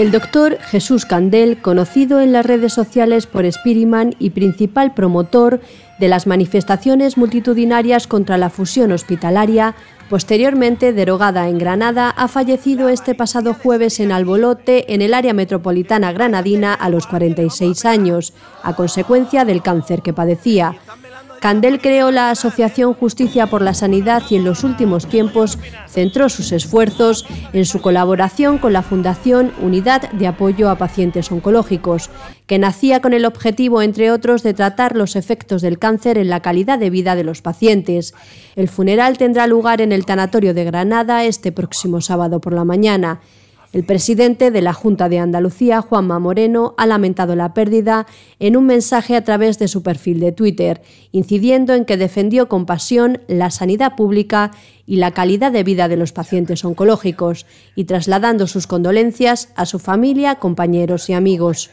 El doctor Jesús Candel, conocido en las redes sociales por Spiriman y principal promotor de las manifestaciones multitudinarias contra la fusión hospitalaria, posteriormente derogada en Granada, ha fallecido este pasado jueves en Albolote, en el área metropolitana granadina, a los 46 años, a consecuencia del cáncer que padecía. Candel creó la Asociación Justicia por la Sanidad y en los últimos tiempos centró sus esfuerzos en su colaboración con la Fundación Unidad de Apoyo a Pacientes Oncológicos, que nacía con el objetivo, entre otros, de tratar los efectos del cáncer en la calidad de vida de los pacientes. El funeral tendrá lugar en el Tanatorio de Granada este próximo sábado por la mañana. El presidente de la Junta de Andalucía, Juanma Moreno, ha lamentado la pérdida en un mensaje a través de su perfil de Twitter, incidiendo en que defendió con pasión la sanidad pública y la calidad de vida de los pacientes oncológicos, y trasladando sus condolencias a su familia, compañeros y amigos.